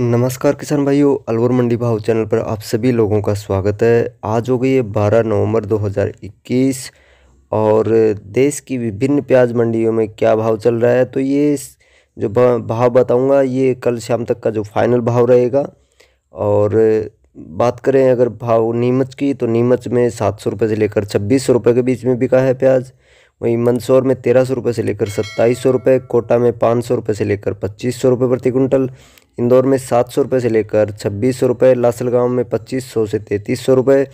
नमस्कार किसान भाइयों अलवर मंडी भाव चैनल पर आप सभी लोगों का स्वागत है आज हो गई है 12 नवंबर 2021 और देश की विभिन्न प्याज मंडियों में क्या भाव चल रहा है तो ये जो भाव बताऊंगा ये कल शाम तक का जो फाइनल भाव रहेगा और बात करें अगर भाव नीमच की तो नीमच में सात सौ रुपये से लेकर छब्बीस सौ रुपये के बीच में बिका है प्याज वहीं मंदसौर में तेरह सौ रुपये से लेकर सत्ताईस सौ रुपये कोटा में पाँच सौ रुपये से लेकर पच्चीस सौ रुपये प्रति कुंटल इंदौर में सात सौ रुपये से लेकर छब्बीस सौ रुपये लासलगाँव में पच्चीस सौ से तैंतीस सौ रुपये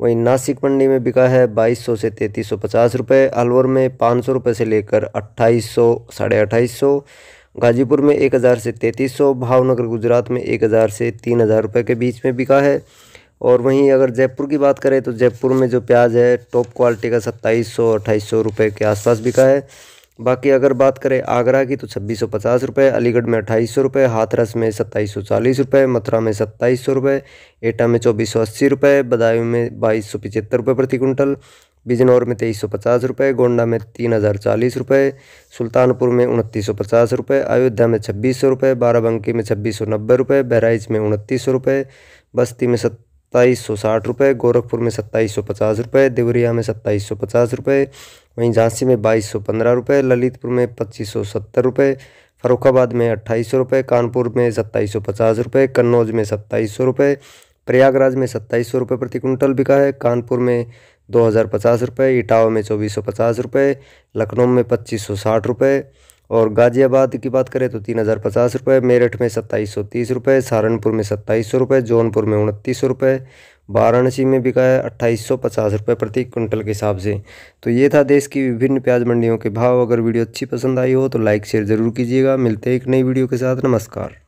वहीं नासिक मंडी में बिका है बाईस सौ से तैंतीस सौ पचास रुपये अलवर में पाँच सौ रुपये से लेकर अट्ठाईस सौ साढ़े अट्ठाईस सौ गाजीपुर में एक हज़ार से तैंतीस सौ भावनगर गुजरात में एक हज़ार से तीन हज़ार रुपये के बीच में बिका है और वहीं अगर जयपुर की बात करें तो जयपुर में जो प्याज है टॉप क्वालिटी का सत्ताईस सौ अट्ठाईस सौ रुपये के आसपास बिका है बाकी अगर बात करें आगरा की तो छब्बीस सौ पचास रुपये अलीगढ़ में अट्ठाईस सौ रुपये हाथरस में सत्ताईस सौ चालीस रुपये मथुरा में सत्ताईस सौ रुपये एटा में चौबीस सौ अस्सी रुपये बदायूं में बाईस सौ पचहत्तर रुपये प्रति कुंटल बिजनौर में तेईस सौ पचास रुपये गोंडा में तीन हज़ार चालीस रुपये सुल्तानपुर में उनतीस सौ पचास रुपये अयोध्या में छब्बीस सौ रुपये बाराबंकी में छब्बीस सौ नब्बे रुपये बहराइच में उनतीस सौ रुपये बस्ती में सत सत्ताईस सौ साठ रुपये गोरखपुर में सत्ताईस सौ पचास रुपये देवरिया में सत्ताईस सौ पचास रुपये वहीं झांसी में बाईस सौ पंद्रह रुपये ललितपुर में पच्चीस सौ सत्तर रुपये फरुखाबाद में अट्ठाईस सौ रुपये कानपुर में सत्ताईस सौ पचास रुपये कन्नौज में सत्ताईस सौ रुपये प्रयागराज में सत्ताईस सौ रुपये प्रति क्विंटल बिका है कानपुर में दो हज़ार पचास रुपये इटावा में चौबीस सौ पचास रुपये लखनऊ में पच्चीस सौ साठ रुपये और गाज़ियाबाद की बात करें तो तीन हज़ार पचास रुपये मेरठ में सत्ताईस सौ तीस रुपये सहारनपुर में सत्ताईस सौ रुपये जौनपुर में उनतीस सौ रुपये वाराणसी में बिका है अट्ठाईस सौ पचास रुपये प्रति क्विंटल के हिसाब से तो ये था देश की विभिन्न प्याज मंडियों के भाव अगर वीडियो अच्छी पसंद आई हो तो लाइक शेयर ज़रूर कीजिएगा मिलते हैं एक नई वीडियो के साथ नमस्कार